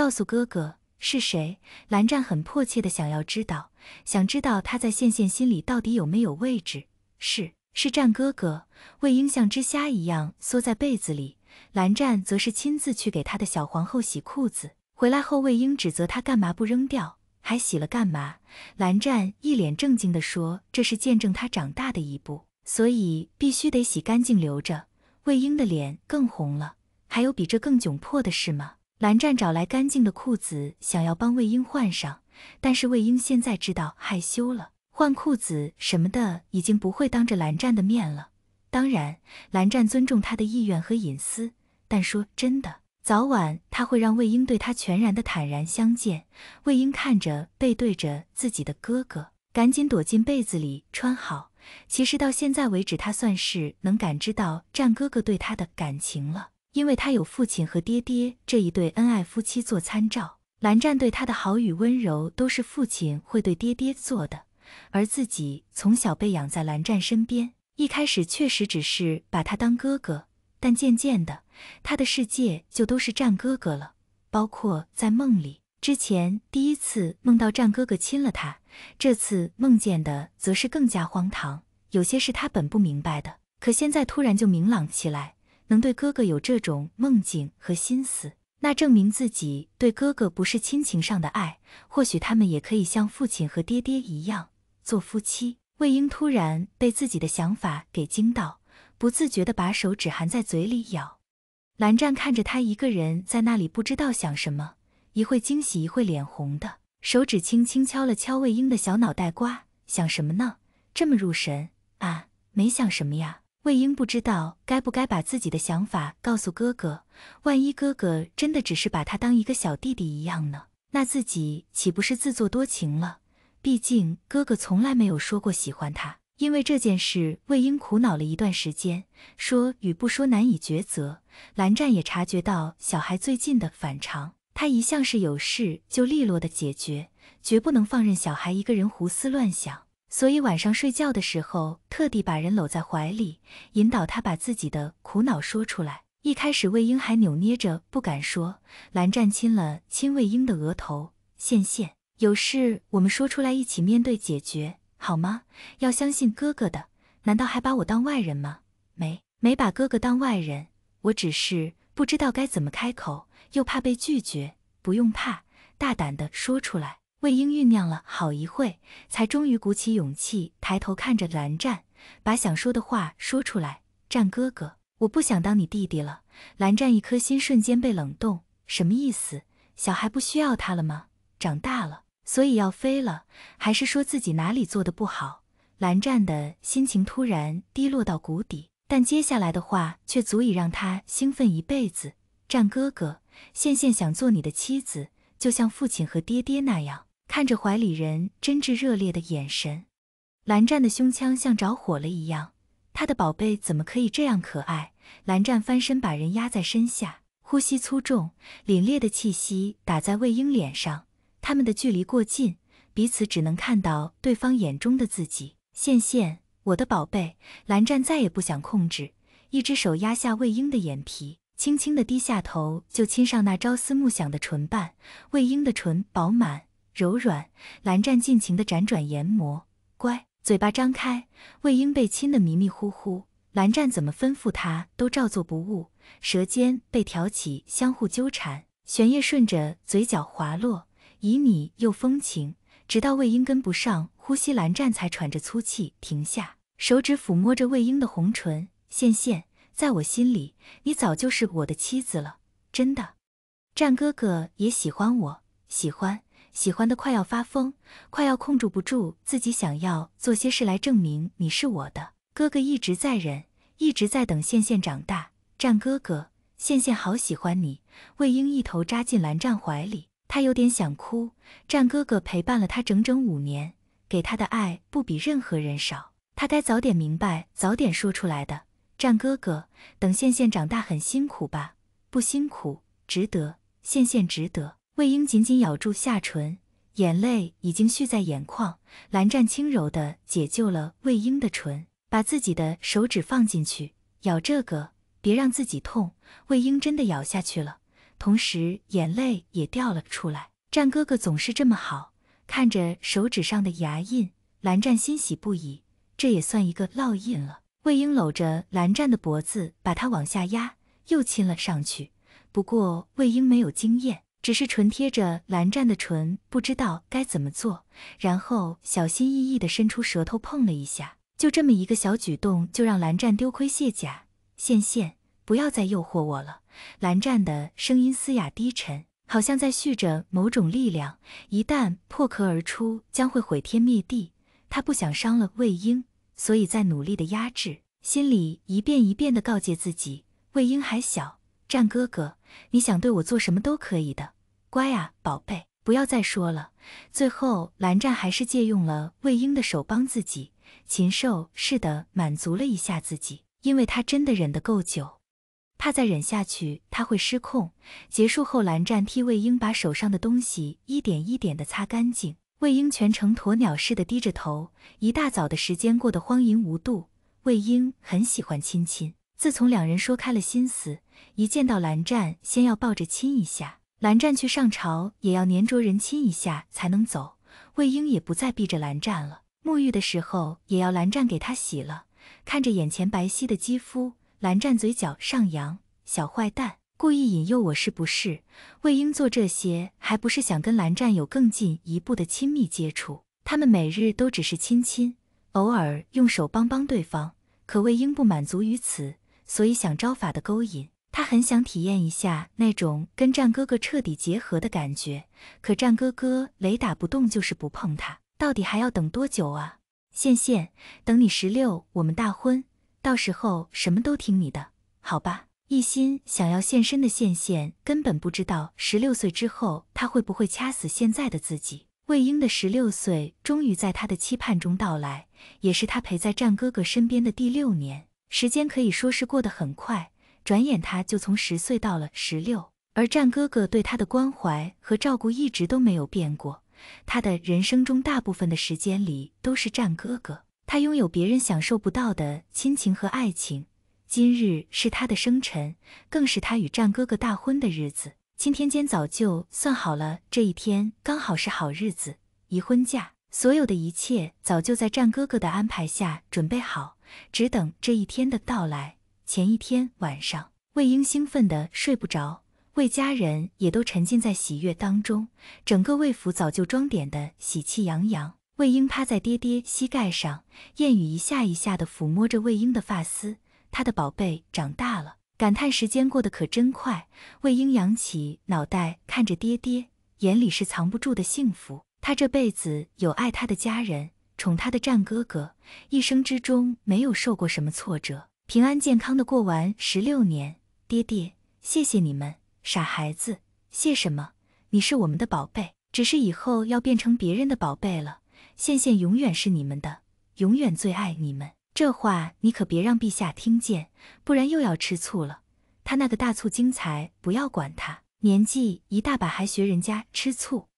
告诉哥哥是谁？蓝湛很迫切的想要知道，想知道他在羡羡心里到底有没有位置。是，是湛哥哥。魏婴像只虾一样缩在被子里，蓝湛则是亲自去给他的小皇后洗裤子。回来后，魏婴指责他干嘛不扔掉，还洗了干嘛？蓝湛一脸正经的说：“这是见证他长大的一步，所以必须得洗干净留着。”魏婴的脸更红了。还有比这更窘迫的事吗？蓝湛找来干净的裤子，想要帮魏婴换上，但是魏婴现在知道害羞了，换裤子什么的已经不会当着蓝湛的面了。当然，蓝湛尊重他的意愿和隐私。但说真的，早晚他会让魏婴对他全然的坦然相见。魏婴看着背对着自己的哥哥，赶紧躲进被子里穿好。其实到现在为止，他算是能感知到战哥哥对他的感情了。因为他有父亲和爹爹这一对恩爱夫妻做参照，蓝湛对他的好与温柔都是父亲会对爹爹做的，而自己从小被养在蓝湛身边，一开始确实只是把他当哥哥，但渐渐的，他的世界就都是战哥哥了，包括在梦里。之前第一次梦到战哥哥亲了他，这次梦见的则是更加荒唐，有些是他本不明白的，可现在突然就明朗起来。能对哥哥有这种梦境和心思，那证明自己对哥哥不是亲情上的爱。或许他们也可以像父亲和爹爹一样做夫妻。魏婴突然被自己的想法给惊到，不自觉的把手指含在嘴里咬。蓝湛看着他一个人在那里不知道想什么，一会惊喜，一会脸红的，手指轻轻敲了敲魏婴的小脑袋瓜，想什么呢？这么入神啊？没想什么呀。魏婴不知道该不该把自己的想法告诉哥哥，万一哥哥真的只是把他当一个小弟弟一样呢？那自己岂不是自作多情了？毕竟哥哥从来没有说过喜欢他。因为这件事，魏婴苦恼了一段时间，说与不说难以抉择。蓝湛也察觉到小孩最近的反常，他一向是有事就利落的解决，绝不能放任小孩一个人胡思乱想。所以晚上睡觉的时候，特地把人搂在怀里，引导他把自己的苦恼说出来。一开始魏婴还扭捏着不敢说，蓝湛亲了亲魏婴的额头，羡羡，有事我们说出来一起面对解决好吗？要相信哥哥的，难道还把我当外人吗？没没把哥哥当外人，我只是不知道该怎么开口，又怕被拒绝，不用怕，大胆的说出来。魏婴酝酿了好一会，才终于鼓起勇气抬头看着蓝湛，把想说的话说出来：“湛哥哥，我不想当你弟弟了。”蓝湛一颗心瞬间被冷冻，什么意思？小孩不需要他了吗？长大了，所以要飞了？还是说自己哪里做的不好？蓝湛的心情突然低落到谷底，但接下来的话却足以让他兴奋一辈子：“湛哥哥，羡羡想做你的妻子，就像父亲和爹爹那样。”看着怀里人真挚热烈的眼神，蓝湛的胸腔像着火了一样。他的宝贝怎么可以这样可爱？蓝湛翻身把人压在身下，呼吸粗重，凛冽的气息打在魏婴脸上。他们的距离过近，彼此只能看到对方眼中的自己。羡羡，我的宝贝。蓝湛再也不想控制，一只手压下魏婴的眼皮，轻轻的低下头就亲上那朝思暮想的唇瓣。魏婴的唇饱满。柔软，蓝湛尽情的辗转研磨，乖，嘴巴张开，魏婴被亲得迷迷糊糊，蓝湛怎么吩咐他都照做不误，舌尖被挑起，相互纠缠，玄液顺着嘴角滑落，旖旎又风情，直到魏婴跟不上呼吸，蓝湛才喘着粗气停下，手指抚摸着魏婴的红唇，羡羡，在我心里，你早就是我的妻子了，真的，战哥哥也喜欢我，喜欢。喜欢的快要发疯，快要控制不住自己，想要做些事来证明你是我的。哥哥一直在忍，一直在等线线长大。战哥哥，线线好喜欢你。魏婴一头扎进蓝湛怀里，他有点想哭。战哥哥陪伴了他整整五年，给他的爱不比任何人少。他该早点明白，早点说出来的。战哥哥，等线线长大很辛苦吧？不辛苦，值得。线线值得。魏婴紧紧咬住下唇，眼泪已经蓄在眼眶。蓝湛轻柔地解救了魏婴的唇，把自己的手指放进去，咬这个，别让自己痛。魏婴真的咬下去了，同时眼泪也掉了出来。战哥哥总是这么好，看着手指上的牙印，蓝湛欣喜不已，这也算一个烙印了。魏婴搂着蓝湛的脖子，把他往下压，又亲了上去。不过魏婴没有经验。只是唇贴着蓝湛的唇，不知道该怎么做，然后小心翼翼地伸出舌头碰了一下，就这么一个小举动，就让蓝湛丢盔卸甲。羡羡，不要再诱惑我了。蓝湛的声音嘶哑低沉，好像在蓄着某种力量，一旦破壳而出，将会毁天灭地。他不想伤了魏婴，所以在努力地压制，心里一遍一遍地告诫自己：魏婴还小。战哥哥，你想对我做什么都可以的，乖啊，宝贝，不要再说了。最后，蓝湛还是借用了魏婴的手帮自己，禽兽似的满足了一下自己，因为他真的忍得够久，怕再忍下去他会失控。结束后，蓝湛替魏婴把手上的东西一点一点的擦干净。魏婴全程鸵鸟似的低着头，一大早的时间过得荒淫无度。魏婴很喜欢亲亲。自从两人说开了心思，一见到蓝湛，先要抱着亲一下；蓝湛去上朝，也要黏着人亲一下才能走。魏婴也不再避着蓝湛了，沐浴的时候也要蓝湛给他洗了。看着眼前白皙的肌肤，蓝湛嘴角上扬：“小坏蛋，故意引诱我是不是？”魏婴做这些，还不是想跟蓝湛有更进一步的亲密接触？他们每日都只是亲亲，偶尔用手帮帮对方，可魏婴不满足于此。所以想招法的勾引他，很想体验一下那种跟战哥哥彻底结合的感觉。可战哥哥雷打不动，就是不碰他，到底还要等多久啊？线线，等你十六，我们大婚，到时候什么都听你的，好吧？一心想要现身的线线根本不知道，十六岁之后他会不会掐死现在的自己。魏婴的十六岁终于在他的期盼中到来，也是他陪在战哥哥身边的第六年。时间可以说是过得很快，转眼他就从十岁到了十六。而战哥哥对他的关怀和照顾一直都没有变过。他的人生中大部分的时间里都是战哥哥，他拥有别人享受不到的亲情和爱情。今日是他的生辰，更是他与战哥哥大婚的日子。钦天监早就算好了，这一天刚好是好日子，宜婚嫁。所有的一切早就在战哥哥的安排下准备好。只等这一天的到来。前一天晚上，魏婴兴奋的睡不着，魏家人也都沉浸在喜悦当中。整个魏府早就装点的喜气洋洋。魏婴趴在爹爹膝盖上，燕雨一下一下的抚摸着魏婴的发丝，他的宝贝长大了，感叹时间过得可真快。魏婴扬起脑袋看着爹爹，眼里是藏不住的幸福。他这辈子有爱他的家人。宠他的战哥哥，一生之中没有受过什么挫折，平安健康的过完十六年。爹爹，谢谢你们，傻孩子，谢什么？你是我们的宝贝，只是以后要变成别人的宝贝了。羡羡永远是你们的，永远最爱你们。这话你可别让陛下听见，不然又要吃醋了。他那个大醋精才不要管他，年纪一大把还学人家吃醋。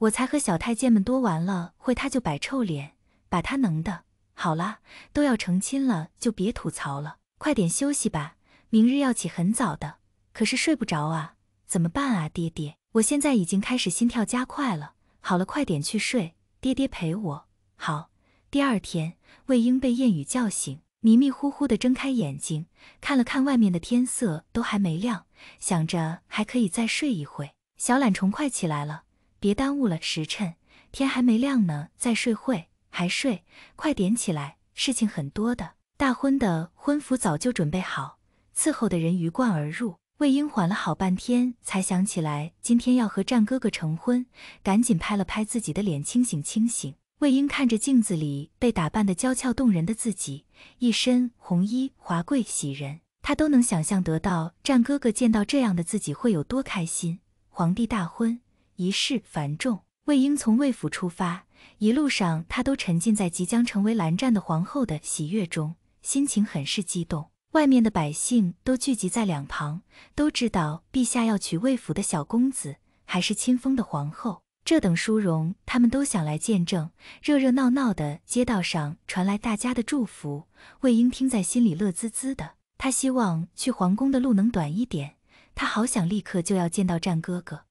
我才和小太监们多玩了会，他就摆臭脸。把他能的，好了，都要成亲了，就别吐槽了，快点休息吧，明日要起很早的，可是睡不着啊，怎么办啊，爹爹，我现在已经开始心跳加快了，好了，快点去睡，爹爹陪我。好，第二天，魏婴被燕雨叫醒，迷迷糊糊的睁开眼睛，看了看外面的天色，都还没亮，想着还可以再睡一会，小懒虫快起来了，别耽误了时辰，天还没亮呢，再睡会。还睡？快点起来！事情很多的。大婚的婚服早就准备好，伺候的人鱼贯而入。魏婴缓了好半天，才想起来今天要和战哥哥成婚，赶紧拍了拍自己的脸，清醒清醒。魏婴看着镜子里被打扮得娇俏动人的自己，一身红衣华贵喜人，他都能想象得到战哥哥见到这样的自己会有多开心。皇帝大婚，仪式繁重，魏婴从魏府出发。一路上，他都沉浸在即将成为蓝湛的皇后的喜悦中，心情很是激动。外面的百姓都聚集在两旁，都知道陛下要娶魏府的小公子，还是亲封的皇后，这等殊荣，他们都想来见证。热热闹闹的街道上传来大家的祝福，魏婴听在心里，乐滋滋的。他希望去皇宫的路能短一点，他好想立刻就要见到战哥哥。